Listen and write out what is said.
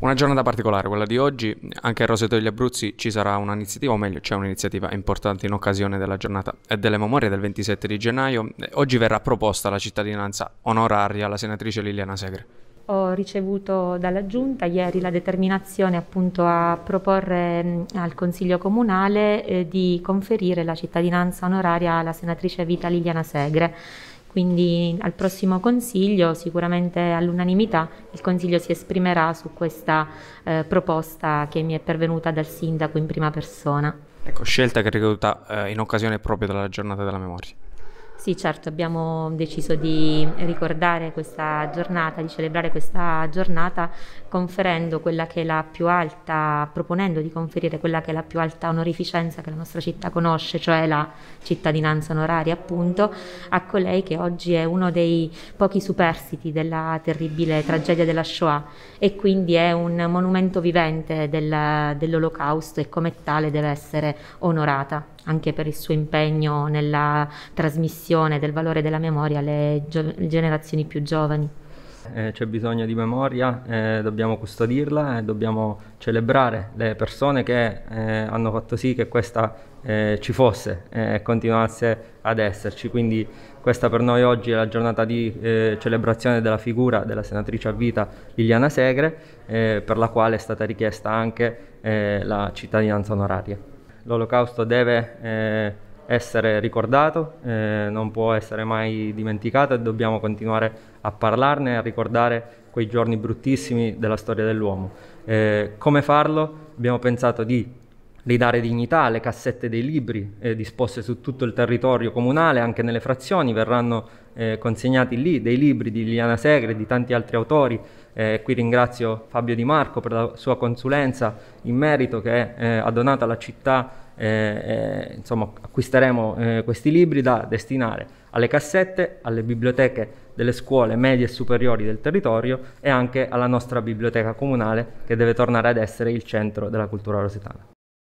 Una giornata particolare, quella di oggi, anche a Roseto degli Abruzzi ci sarà un'iniziativa, o meglio c'è un'iniziativa importante in occasione della giornata delle memorie del 27 di gennaio. Oggi verrà proposta la cittadinanza onoraria alla senatrice Liliana Segre. Ho ricevuto dalla Giunta ieri la determinazione appunto a proporre mm, al Consiglio Comunale eh, di conferire la cittadinanza onoraria alla senatrice Vita Liliana Segre quindi al prossimo Consiglio, sicuramente all'unanimità, il Consiglio si esprimerà su questa eh, proposta che mi è pervenuta dal Sindaco in prima persona. Ecco, scelta che è ricaduta eh, in occasione proprio della giornata della memoria. Sì, certo, abbiamo deciso di ricordare questa giornata, di celebrare questa giornata conferendo quella che è la più alta, proponendo di conferire quella che è la più alta onorificenza che la nostra città conosce, cioè la cittadinanza onoraria appunto, a colei che oggi è uno dei pochi superstiti della terribile tragedia della Shoah e quindi è un monumento vivente del, dell'olocausto e come tale deve essere onorata anche per il suo impegno nella trasmissione trasmissione del valore della memoria alle gio- generazioni più giovani. Eh, c'è bisogno di memoria, eh, dobbiamo custodirla e eh, dobbiamo celebrare le persone che eh, hanno fatto sì che questa ci fosse e continuasse ad esserci. Quindi questa per noi oggi è la giornata di celebrazione della figura della senatrice a vita Liliana Segre, per la quale è stata richiesta anche la cittadinanza onoraria. L'olocausto deve essere ricordato, eh, non può essere mai dimenticato e dobbiamo continuare a parlarne e a ricordare quei giorni bruttissimi della storia dell'uomo. Eh, come farlo? Abbiamo pensato di ridare dignità alle cassette dei libri eh, disposte su tutto il territorio comunale, anche nelle frazioni, verranno eh, consegnati lì dei libri di Liliana Segre e di tanti altri autori. Eh, qui ringrazio Fabio Di Marco per la sua consulenza in merito che eh, ha donato alla città, eh, eh, insomma acquisteremo questi libri da destinare alle cassette, alle biblioteche delle scuole medie e superiori del territorio e anche alla nostra biblioteca comunale che deve tornare ad essere il centro della cultura rosetana.